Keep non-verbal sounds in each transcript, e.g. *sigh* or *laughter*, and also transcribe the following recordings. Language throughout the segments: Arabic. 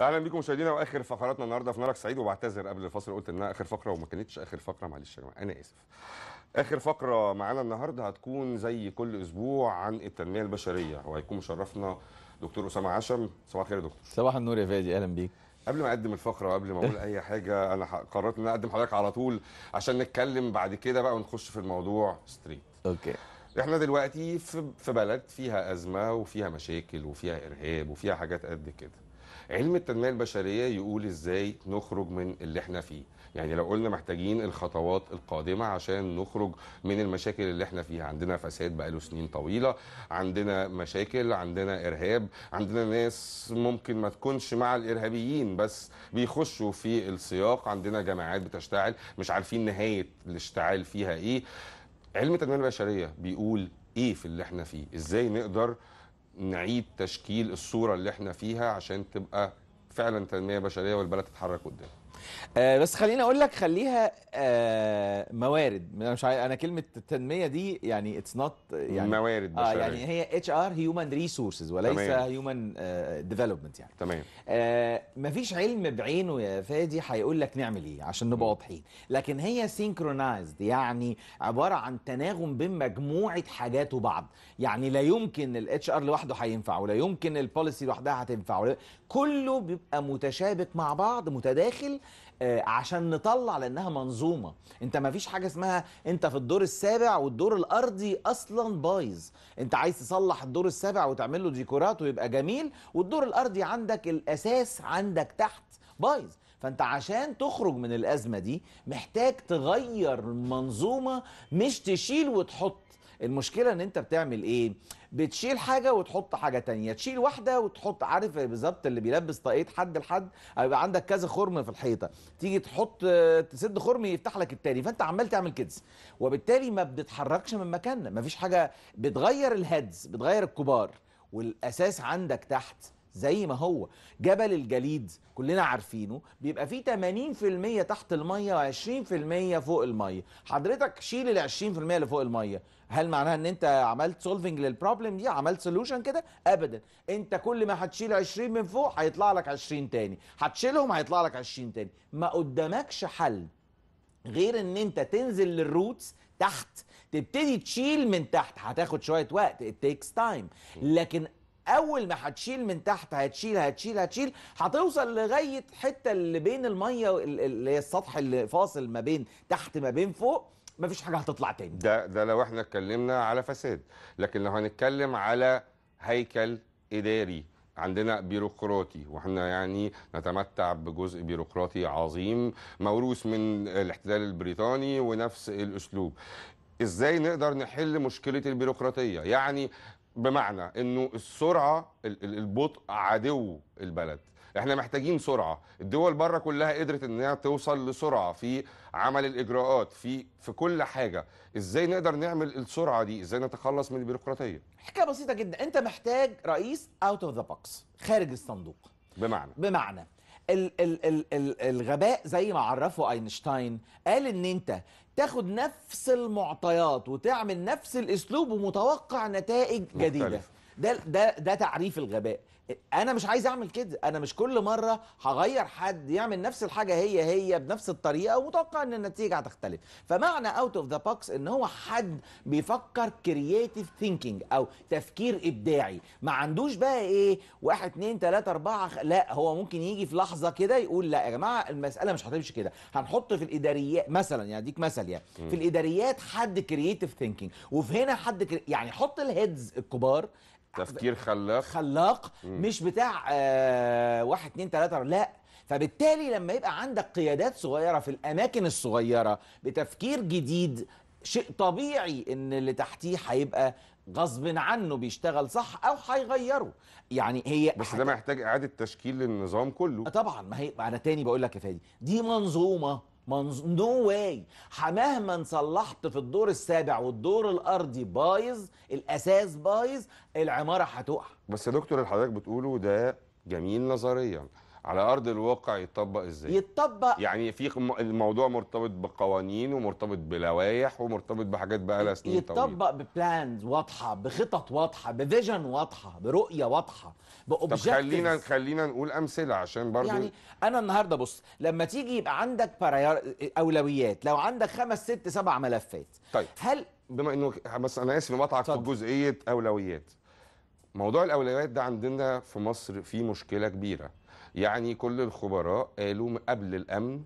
اهلا بيكم مشاهدينا واخر فقراتنا النهارده في نارك سعيد وبعتذر قبل الفاصل قلت انها اخر فقره وما كانتش اخر فقره معلش يا جماعه انا اسف اخر فقره معانا النهارده هتكون زي كل اسبوع عن التنميه البشريه وهيكون مشرفنا دكتور اسامه عشم صباح الخير يا دكتور صباح النور يا فادي اهلا بيك قبل ما اقدم الفقره وقبل ما اقول *laughs* اي حاجه انا قررت ان انا اقدم حضرتك على طول عشان نتكلم بعد كده بقى ونخش في الموضوع ستريت اوكي احنا دلوقتي في بلد فيها ازمه وفيها مشاكل وفيها ارهاب وفيها حاجات قد كده علم التنميه البشريه يقول ازاي نخرج من اللي احنا فيه يعني لو قلنا محتاجين الخطوات القادمه عشان نخرج من المشاكل اللي احنا فيها عندنا فساد بقاله سنين طويله عندنا مشاكل عندنا ارهاب عندنا ناس ممكن ما تكونش مع الارهابيين بس بيخشوا في السياق عندنا جماعات بتشتعل مش عارفين نهايه الاشتعال فيها ايه علم التنميه البشريه بيقول ايه في اللي احنا فيه ازاي نقدر نعيد تشكيل الصوره اللي احنا فيها عشان تبقى فعلا تنميه بشريه والبلد تتحرك قدام آه بس خليني اقول لك خليها آه موارد انا مش عارف انا كلمه التنميه دي يعني اتس نوت يعني موارد بشريه آه يعني هي اتش ار هيومن ريسورسز وليس هيومن آه، ديفلوبمنت يعني تمام آه مفيش علم بعينه يا فادي هيقول لك نعمل ايه عشان نبقى واضحين لكن هي سينكرونايزد يعني عباره عن تناغم بين مجموعه حاجات وبعض يعني لا يمكن الاتش ار لوحده هينفع ولا يمكن البوليسي لوحدها هتنفع كله بيبقى متشابك مع بعض متداخل آه، عشان نطلع لانها منظومه انت ما فيش حاجه اسمها انت في الدور السابع والدور الارضي اصلا بايظ انت عايز تصلح الدور السابع وتعمل له ديكورات ويبقى جميل والدور الارضي عندك الاساس عندك تحت بايظ فانت عشان تخرج من الازمه دي محتاج تغير المنظومه مش تشيل وتحط المشكله ان انت بتعمل ايه بتشيل حاجه وتحط حاجه تانية تشيل واحده وتحط عارف بالظبط اللي بيلبس طاقيه حد لحد هيبقى عندك كذا خرم في الحيطه تيجي تحط تسد خرم يفتح لك التاني فانت عمال تعمل كده وبالتالي ما بتتحركش من مكاننا مفيش حاجه بتغير الهيدز بتغير الكبار والاساس عندك تحت زي ما هو جبل الجليد كلنا عارفينه بيبقى فيه 80% تحت الميه و20% فوق الميه حضرتك شيل ال 20% اللي فوق الميه هل معناها ان انت عملت سولفنج للبروبلم دي عملت سولوشن كده ابدا انت كل ما هتشيل 20 من فوق هيطلع لك 20 تاني هتشيلهم هيطلع لك 20 تاني ما قدامكش حل غير ان انت تنزل للروتس تحت تبتدي تشيل من تحت هتاخد شويه وقت it takes time لكن اول ما هتشيل من تحت هتشيل هتشيل هتشيل هتوصل لغايه حته اللي بين الميه اللي هي السطح اللي فاصل ما بين تحت ما بين فوق مفيش حاجه هتطلع تاني ده ده لو احنا اتكلمنا على فساد لكن لو هنتكلم على هيكل اداري عندنا بيروقراطي واحنا يعني نتمتع بجزء بيروقراطي عظيم موروث من الاحتلال البريطاني ونفس الاسلوب ازاي نقدر نحل مشكله البيروقراطيه يعني بمعنى انه السرعه البطء عدو البلد احنا محتاجين سرعه الدول بره كلها قدرت انها توصل لسرعه في عمل الاجراءات في في كل حاجه ازاي نقدر نعمل السرعه دي ازاي نتخلص من البيروقراطيه حكايه بسيطه جدا انت محتاج رئيس اوت اوف ذا بوكس خارج الصندوق بمعنى بمعنى الغباء زي ما عرفه اينشتاين قال ان انت تاخد نفس المعطيات وتعمل نفس الاسلوب ومتوقع نتائج جديده ده ده ده تعريف الغباء انا مش عايز اعمل كده انا مش كل مره هغير حد يعمل نفس الحاجه هي هي بنفس الطريقه ومتوقع ان النتيجه هتختلف فمعنى اوت اوف ذا بوكس ان هو حد بيفكر كرييتيف ثينكينج او تفكير ابداعي ما عندوش بقى ايه واحد اتنين تلاته اربعه لا هو ممكن يجي في لحظه كده يقول لا يا جماعه المساله مش هتمشي كده هنحط في الاداريات مثلا يعني اديك مثل يعني في الاداريات حد كرييتيف ثينكينج وفي هنا حد كري... يعني حط الهيدز الكبار تفكير خلاق خلاق مم. مش بتاع آه واحد اتنين تلاته لا فبالتالي لما يبقى عندك قيادات صغيره في الاماكن الصغيره بتفكير جديد شيء طبيعي ان اللي تحتيه هيبقى غصب عنه بيشتغل صح او هيغيره يعني هي بس ده محتاج اعاده تشكيل للنظام كله طبعا ما هي انا تاني بقول لك يا فادي دي منظومه نو واي مهما صلحت في الدور السابع والدور الارضي بايظ الاساس بايظ العماره هتقع بس يا دكتور اللي حضرتك بتقوله ده جميل نظريا على ارض الواقع يطبق ازاي يطبق يعني في الموضوع مرتبط بقوانين ومرتبط بلوائح ومرتبط بحاجات بقى لها سنين يتطبق ببلانز واضحه بخطط واضحه بفيجن واضحه برؤيه واضحه باوبجكتيف طب خلينا خلينا نقول امثله عشان برضه يعني انا النهارده بص لما تيجي يبقى عندك اولويات لو عندك خمس ست سبع ملفات طيب هل بما انه بس انا اسف بقطعك في جزئيه اولويات موضوع الاولويات ده عندنا في مصر فيه مشكله كبيره يعني كل الخبراء قالوا قبل الامن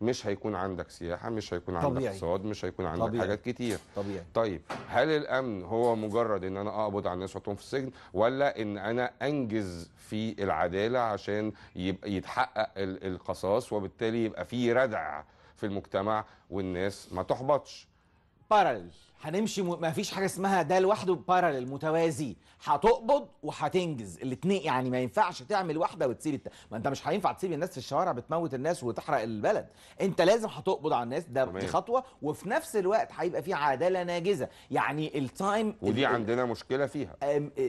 مش هيكون عندك سياحه مش هيكون عندك طبيعي. اقتصاد مش هيكون عندك طبيعي. حاجات كتير طبيعي. طيب هل الامن هو مجرد ان انا اقبض على الناس واحطهم في السجن ولا ان انا انجز في العداله عشان يبقى يتحقق القصاص وبالتالي يبقى في ردع في المجتمع والناس ما تحبطش بارل هنمشي ما فيش حاجه اسمها ده لوحده بارلل متوازي هتقبض وهتنجز الاثنين يعني ما ينفعش تعمل واحده وتسيب الت... ما انت مش هينفع تسيب الناس في الشوارع بتموت الناس وتحرق البلد انت لازم هتقبض على الناس ده دي خطوه وفي نفس الوقت هيبقى في عداله ناجزه يعني التايم ودي ال... عندنا مشكله فيها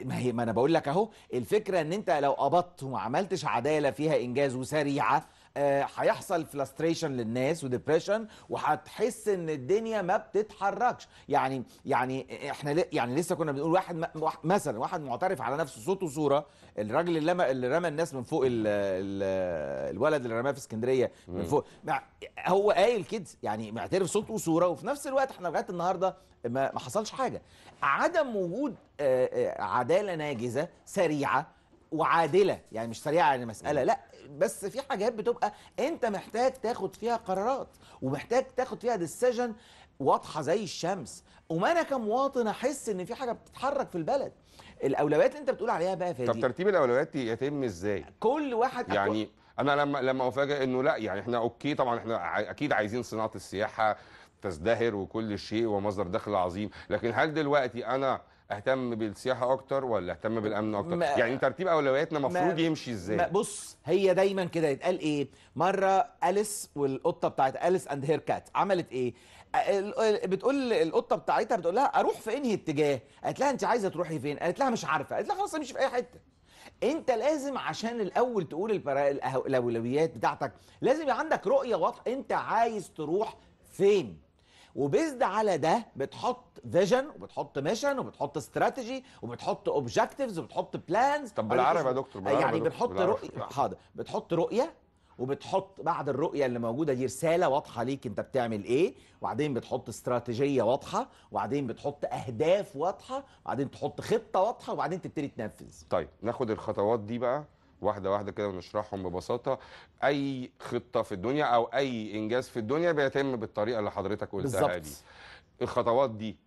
ما هي ما انا بقول لك اهو الفكره ان انت لو قبضت وما عملتش عداله فيها انجاز وسريعه آه، هيحصل فلاستريشن للناس وديبريشن وهتحس ان الدنيا ما بتتحركش يعني يعني احنا يعني لسه كنا بنقول واحد مثلا واحد معترف على نفسه صوت وصوره الراجل اللي رمى اللي رمى الناس من فوق الـ الـ الولد اللي رماه في اسكندريه من فوق هو قايل كده يعني معترف صوت وصوره وفي نفس الوقت احنا لغايه النهارده ما حصلش حاجه عدم وجود آه، آه، عداله ناجزه سريعه وعادله يعني مش سريعه المساله لا بس في حاجات بتبقى انت محتاج تاخد فيها قرارات ومحتاج تاخد فيها ديسيجن واضحه زي الشمس انا كمواطن احس ان في حاجه بتتحرك في البلد الاولويات اللي انت بتقول عليها بقى فادي طب ترتيب الاولويات يتم ازاي كل واحد يعني انا لما لما افاجئ انه لا يعني احنا اوكي طبعا احنا اكيد عايزين صناعه السياحه تزدهر وكل شيء ومصدر دخل عظيم لكن هل دلوقتي انا اهتم بالسياحه اكتر ولا اهتم بالامن اكتر يعني ترتيب اولوياتنا المفروض يمشي ازاي بص هي دايما كده يتقال ايه مره اليس والقطه بتاعت اليس اند هير كات عملت ايه بتقول القطه بتاعتها بتقول لها اروح في انهي اتجاه قالت لها انت عايزه تروحي فين قالت لها مش عارفه قالت لها خلاص امشي في اي حته انت لازم عشان الاول تقول الاولويات بتاعتك لازم يبقى عندك رؤيه واضحه انت عايز تروح فين وبيزد على ده بتحط فيجن وبتحط ميشن وبتحط استراتيجي وبتحط اوبجكتيفز وبتحط بلانز طب بالعربي يا دكتور بالعربي يعني بتحط رؤيه حاضر بتحط رؤيه وبتحط بعد الرؤيه اللي موجوده دي رساله واضحه ليك انت بتعمل ايه وبعدين بتحط استراتيجيه واضحه وبعدين بتحط اهداف واضحه وبعدين تحط خطه واضحه وبعدين تبتدي تنفذ طيب ناخد الخطوات دي بقى واحده واحده كده ونشرحهم ببساطه اي خطه في الدنيا او اي انجاز في الدنيا بيتم بالطريقه اللي حضرتك قلتها بالزبط. دي الخطوات دي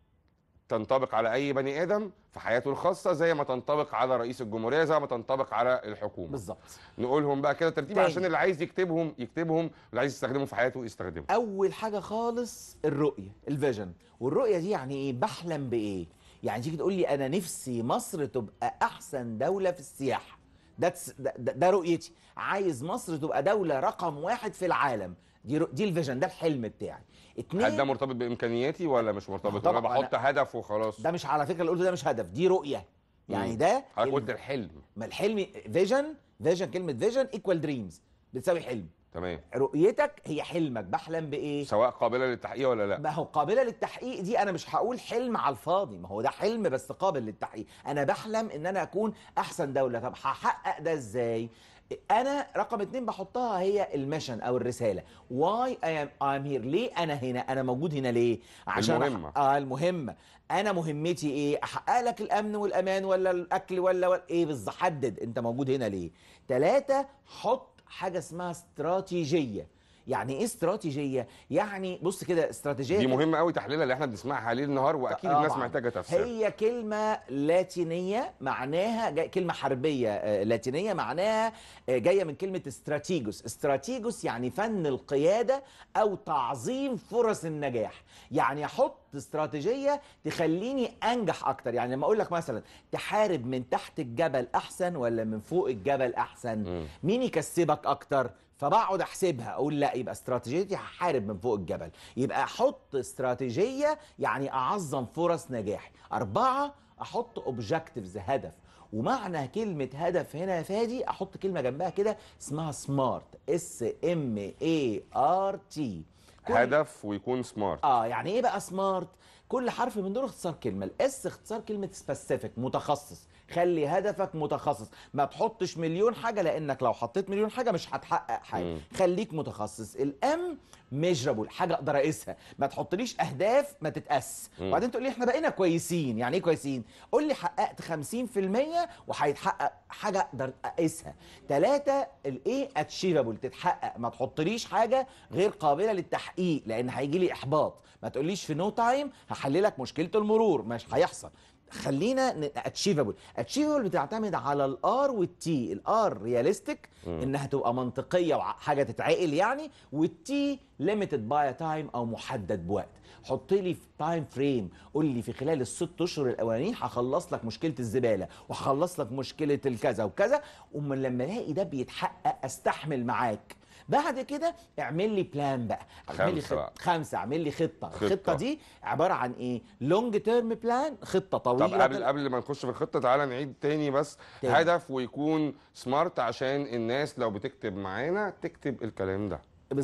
تنطبق على اي بني ادم في حياته الخاصه زي ما تنطبق على رئيس الجمهوريه زي ما تنطبق على الحكومه بالظبط نقولهم بقى كده ترتيب عشان اللي عايز يكتبهم يكتبهم واللي عايز يستخدمهم في حياته يستخدمهم اول حاجه خالص الرؤيه الفيجن والرؤيه دي يعني ايه بحلم بايه يعني تيجي تقول لي انا نفسي مصر تبقى احسن دوله في السياحه ده ده رؤيتي عايز مصر تبقى دوله رقم واحد في العالم دي دي الفيجن ده الحلم بتاعي اتنين هل ده مرتبط بامكانياتي ولا مش مرتبط انا بحط أنا هدف وخلاص ده مش على فكره اللي قلته ده مش هدف دي رؤيه يعني ده حضرتك قلت الحلم ما الحلم فيجن فيجن كلمه فيجن ايكوال دريمز بتساوي حلم تمام رؤيتك هي حلمك بحلم بايه سواء قابله للتحقيق ولا لا ما هو قابله للتحقيق دي انا مش هقول حلم على الفاضي ما هو ده حلم بس قابل للتحقيق انا بحلم ان انا اكون احسن دوله طب هحقق ده ازاي انا رقم اتنين بحطها هي المشن او الرساله واي اي ام ام هير ليه انا هنا انا موجود هنا ليه عشان المهمه اه المهمه انا مهمتي ايه احقق لك الامن والامان ولا الاكل ولا, ولا ايه بالظبط حدد انت موجود هنا ليه ثلاثة حط حاجه اسمها استراتيجيه يعني ايه استراتيجيه يعني بص كده استراتيجيه دي مهمه قوي تحليلها اللي احنا بنسمعها ليل نهار واكيد الناس محتاجه تفسير هي كلمه لاتينيه معناها جاي كلمه حربيه آه، لاتينيه معناها آه، جايه من كلمه استراتيجوس استراتيجوس يعني فن القياده او تعظيم فرص النجاح يعني احط استراتيجيه تخليني انجح اكتر يعني لما اقول لك مثلا تحارب من تحت الجبل احسن ولا من فوق الجبل احسن مين يكسبك اكتر فبقعد احسبها اقول لا يبقى استراتيجيتي هحارب من فوق الجبل يبقى احط استراتيجيه يعني اعظم فرص نجاحي اربعه احط اوبجكتيفز هدف ومعنى كلمة هدف هنا يا فادي أحط كلمة جنبها كده اسمها سمارت اس ام اي ار تي هدف ويكون سمارت اه يعني ايه بقى سمارت؟ كل حرف من دول اختصار كلمة، الاس اختصار كلمة سبيسيفيك متخصص، خلي هدفك متخصص ما تحطش مليون حاجه لانك لو حطيت مليون حاجه مش هتحقق حاجه مم. خليك متخصص الام ميجرابل حاجه اقدر اقيسها ما تحطليش اهداف ما تتقاس وبعدين تقول لي احنا بقينا كويسين يعني ايه كويسين قول لي حققت 50% وهيتحقق حاجه اقدر اقيسها ثلاثه الايه اتشيفبل تتحقق ما تحطليش حاجه غير قابله للتحقيق لان هيجي لي احباط ما تقوليش في نو تايم هحللك مشكله المرور مش هيحصل خلينا اتشيفبل اتشيفبل بتعتمد على الار والتي الار رياليستيك انها تبقى منطقيه وحاجه تتعقل يعني والتي ليميتد باي تايم او محدد بوقت حط لي في تايم فريم قول لي في خلال الست اشهر الاولانيين هخلص لك مشكله الزباله وهخلص لك مشكله الكذا وكذا ومن لما الاقي ده بيتحقق استحمل معاك بعد كده اعمل لي بلان بقى اعمل لي خمسة خمسة اعمل لي خطة. خطة الخطة دي عبارة عن ايه لونج تيرم بلان خطة طويلة طب قبل قبل ما نخش في الخطة تعالى نعيد تاني بس تاني. هدف ويكون سمارت عشان الناس لو بتكتب معانا تكتب الكلام ده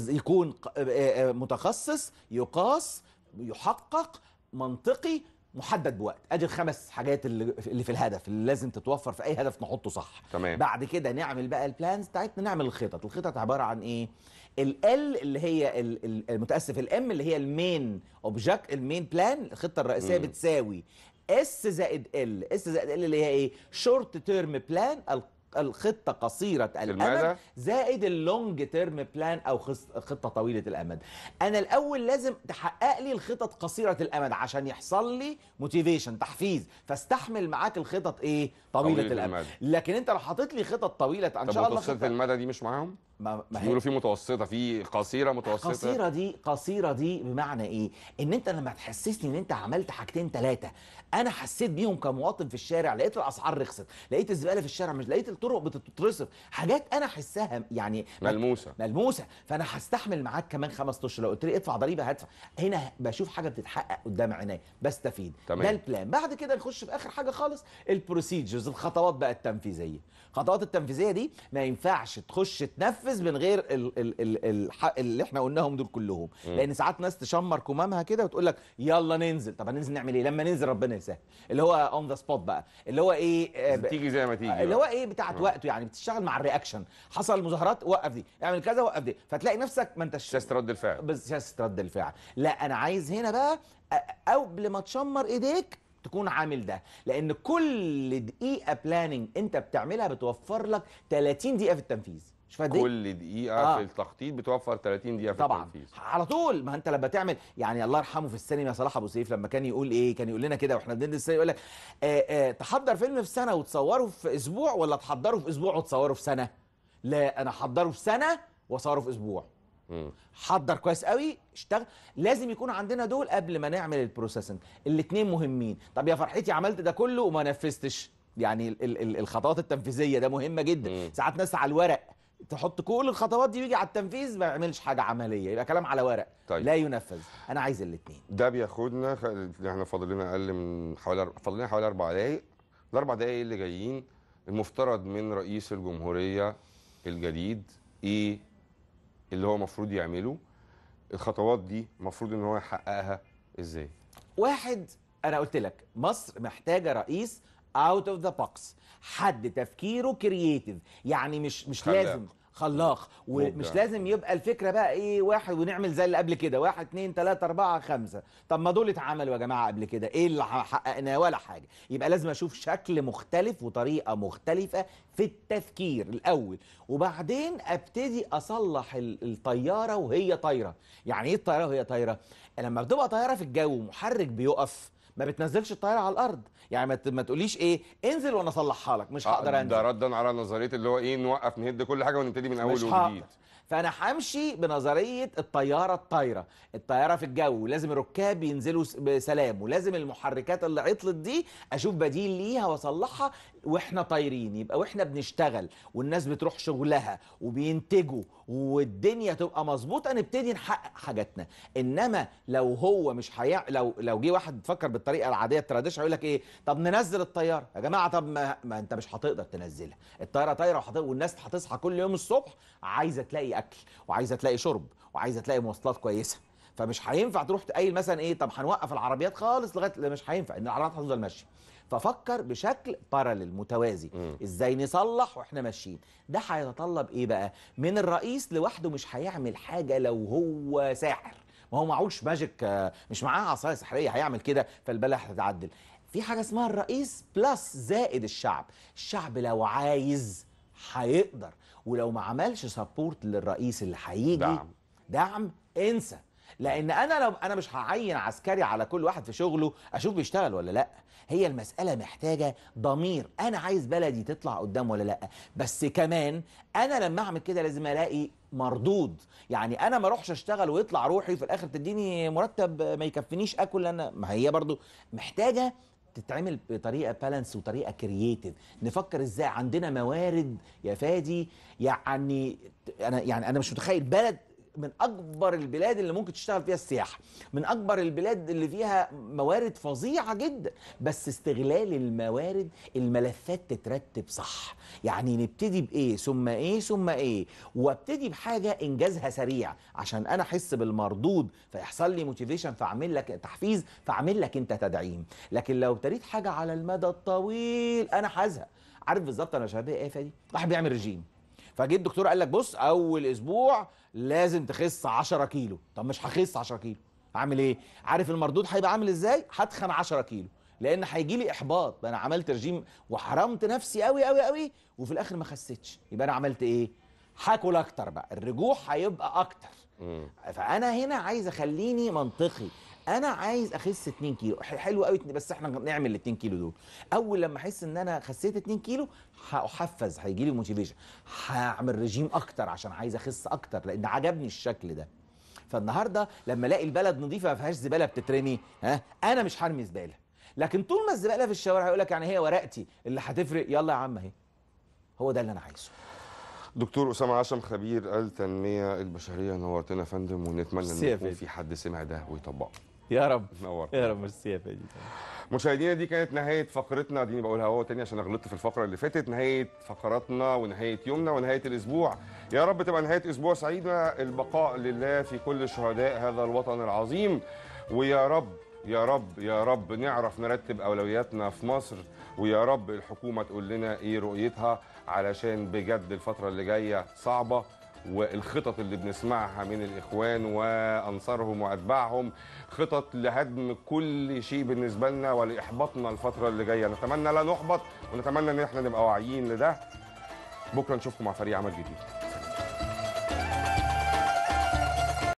يكون آه، آه، متخصص يقاس يحقق منطقي محدد بوقت ادي الخمس حاجات اللي في الهدف اللي لازم تتوفر في اي هدف نحطه صح تمام. بعد كده نعمل بقى البلانز بتاعتنا نعمل الخطط الخطط عباره عن ايه ال اللي هي المتاسف الام اللي هي المين اوبجكت المين بلان الخطه الرئيسيه بتساوي اس زائد ال اس زائد ال اللي هي ايه شورت تيرم بلان الخطه قصيره الامد زائد اللونج تيرم بلان او خطه طويله الامد انا الاول لازم تحقق لي الخطط قصيره الامد عشان يحصل لي موتيفيشن تحفيز فاستحمل معاك الخطط ايه طويله, طويلة الأمد. الامد لكن انت لو حاطط لي خطط طويله ان شاء الله متوسطه المدى دي مش معاهم ما ما بيقولوا في متوسطه في قصيره متوسطه قصيره دي قصيره دي بمعنى ايه ان انت لما تحسسني ان انت عملت حاجتين ثلاثه انا حسيت بيهم كمواطن في الشارع لقيت الاسعار رخصت لقيت الزباله في الشارع مش لقيت طرق بتترصف حاجات انا احسها يعني ملموسه ملموسه فانا هستحمل معاك كمان خمس اشهر لو قلت لي ادفع ضريبه هدفع هنا بشوف حاجه بتتحقق قدام عيني بستفيد ده البلان بعد كده نخش في اخر حاجه خالص البروسيجرز الخطوات بقى التنفيذيه الخطوات التنفيذيه دي ما ينفعش تخش تنفذ من غير ال ال ال ال اللي احنا قلناهم دول كلهم م. لان ساعات ناس تشمر كمامها كده وتقول لك يلا ننزل طب هننزل نعمل ايه لما ننزل ربنا يسهل اللي هو اون ذا سبوت بقى اللي هو ايه آه، ب... تيجي زي ما تيجي اللي هو ايه بتاعت وقته يعني بتشتغل مع الرياكشن حصل مظاهرات وقف دي اعمل كذا وقف دي فتلاقي نفسك ما انتش شاست رد الفعل بس شاست رد الفعل لا انا عايز هنا بقى قبل ما تشمر ايديك تكون عامل ده لان كل دقيقه بلاننج انت بتعملها بتوفر لك 30 دقيقه في التنفيذ مش كل دقيقه آه. في التخطيط بتوفر 30 دقيقه في طبعا. التنفيذ طبعا على طول ما انت لما تعمل يعني الله يرحمه في السينما صلاح ابو سيف لما كان يقول ايه كان يقول لنا كده واحنا بندرس السينما يقول لك آه، آه، تحضر فيلم في سنه وتصوره في اسبوع ولا تحضره في اسبوع وتصوره في سنه لا انا احضره في سنه واصوره في اسبوع حضر كويس قوي اشتغل لازم يكون عندنا دول قبل ما نعمل البروسيسنج الاثنين مهمين طب يا فرحتي عملت ده كله وما نفذتش يعني ال ال الخطوات التنفيذيه ده مهمه جدا مم. ساعات ناس على الورق تحط كل الخطوات دي ويجي على التنفيذ ما يعملش حاجه عمليه يبقى كلام على ورق طيب. لا ينفذ انا عايز الاثنين ده بياخدنا احنا فاضل لنا اقل من حوالي فاضل لنا حوالي اربع دقائق الاربع دقائق اللي جايين المفترض من رئيس الجمهوريه الجديد ايه اللي هو المفروض يعمله الخطوات دي المفروض ان هو يحققها ازاي واحد انا قلت لك مصر محتاجه رئيس اوت اوف ذا بوكس حد تفكيره كرييتيف يعني مش مش خلاق. لازم خلاق ومش لازم يبقى الفكره بقى ايه واحد ونعمل زي اللي قبل كده واحد اتنين تلاته اربعه خمسه طب ما دول اتعملوا يا جماعه قبل كده ايه اللي حققناه ولا حاجه يبقى لازم اشوف شكل مختلف وطريقه مختلفه في التفكير الاول وبعدين ابتدي اصلح الطياره وهي طايره يعني ايه الطياره وهي طايره لما بتبقى طياره في الجو ومحرك بيقف ما بتنزلش الطياره على الارض يعني ما, تقوليش ايه انزل وانا اصلحها لك مش آه، هقدر انزل ده ردا على نظريه اللي هو ايه نوقف نهد كل حاجه ونبتدي من اول وجديد فانا همشي بنظريه الطياره الطايره الطياره في الجو ولازم الركاب ينزلوا بسلام ولازم المحركات اللي عطلت دي اشوف بديل ليها واصلحها واحنا طايرين يبقى واحنا بنشتغل والناس بتروح شغلها وبينتجوا والدنيا تبقى مظبوطه نبتدي نحقق حاجاتنا انما لو هو مش هيع... لو لو جه واحد بيفكر بالطريقه العاديه التراديشنال هيقول لك ايه طب ننزل الطياره يا جماعه طب ما, ما انت مش هتقدر تنزلها الطياره طايره وحط... والناس هتصحى كل يوم الصبح عايزه تلاقي اكل وعايزه تلاقي شرب وعايزه تلاقي مواصلات كويسه فمش هينفع تروح تقيل مثلا ايه طب هنوقف العربيات خالص لغايه مش هينفع ان العربيات هتفضل ماشيه ففكر بشكل بارلل متوازي م. ازاي نصلح واحنا ماشيين ده هيتطلب ايه بقى من الرئيس لوحده مش هيعمل حاجه لو هو ساحر ما هو معهوش ماجيك آه، مش معاه عصايه سحريه هيعمل كده فالبلد هتتعدل في حاجه اسمها الرئيس بلس زائد الشعب الشعب لو عايز هيقدر ولو ما عملش سبورت للرئيس اللي هيجي دعم دعم انسى لان انا لو انا مش هعين عسكري على كل واحد في شغله اشوف بيشتغل ولا لا هي المساله محتاجه ضمير انا عايز بلدي تطلع قدام ولا لا بس كمان انا لما اعمل كده لازم الاقي مردود يعني انا ما اروحش اشتغل ويطلع روحي في الاخر تديني مرتب ما يكفنيش اكل انا ما هي برضو محتاجه تتعمل بطريقه بالانس وطريقه كرييتيف نفكر ازاي عندنا موارد يا فادي يعني انا يعني انا مش متخيل بلد من اكبر البلاد اللي ممكن تشتغل فيها السياحه من اكبر البلاد اللي فيها موارد فظيعه جدا بس استغلال الموارد الملفات تترتب صح يعني نبتدي بايه ثم ايه ثم ايه وابتدي بحاجه انجازها سريع عشان انا احس بالمردود فيحصل لي موتيفيشن فاعمل لك تحفيز فاعمل لك انت تدعيم لكن لو ابتديت حاجه على المدى الطويل انا حازها عارف بالظبط انا شبه ايه فادي واحد بيعمل رجيم فجه الدكتور قال لك بص اول اسبوع لازم تخس 10 كيلو طب مش هخس 10 كيلو اعمل ايه عارف المردود هيبقى عامل ازاي هتخن 10 كيلو لان هيجي لي احباط انا عملت رجيم وحرمت نفسي قوي قوي قوي وفي الاخر ما خسيتش يبقى انا عملت ايه هاكل اكتر بقى الرجوع هيبقى اكتر فانا هنا عايز اخليني منطقي انا عايز اخس 2 كيلو حلو قوي بس احنا نعمل ال 2 كيلو دول اول لما احس ان انا خسيت 2 كيلو هحفز هيجي لي موتيفيشن هعمل رجيم اكتر عشان عايز اخس اكتر لان عجبني الشكل ده فالنهارده لما الاقي البلد نظيفه ما فيهاش زباله بتترمي ها انا مش هرمي زباله لكن طول ما الزباله في الشوارع هيقول لك يعني هي ورقتي اللي هتفرق يلا يا عم اهي هو ده اللي انا عايزه دكتور اسامه عشم خبير التنميه البشريه نورتنا يا فندم ونتمنى ان يكون في حد سمع ده ويطبقه يا رب نور يا رب ميرسي يا فادي مشاهدينا دي كانت نهايه فقرتنا اديني بقولها هو تاني عشان انا غلطت في الفقره اللي فاتت نهايه فقراتنا ونهايه يومنا ونهايه الاسبوع يا رب تبقى نهايه اسبوع سعيده البقاء لله في كل شهداء هذا الوطن العظيم ويا رب يا رب يا رب نعرف نرتب اولوياتنا في مصر ويا رب الحكومه تقول لنا ايه رؤيتها علشان بجد الفتره اللي جايه صعبه والخطط اللي بنسمعها من الإخوان وأنصارهم وأتباعهم خطط لهدم كل شيء بالنسبة لنا ولإحباطنا الفترة اللي جاية نتمنى لا نحبط ونتمنى إن احنا نبقى واعيين لده بكرة نشوفكم مع فريق عمل جديد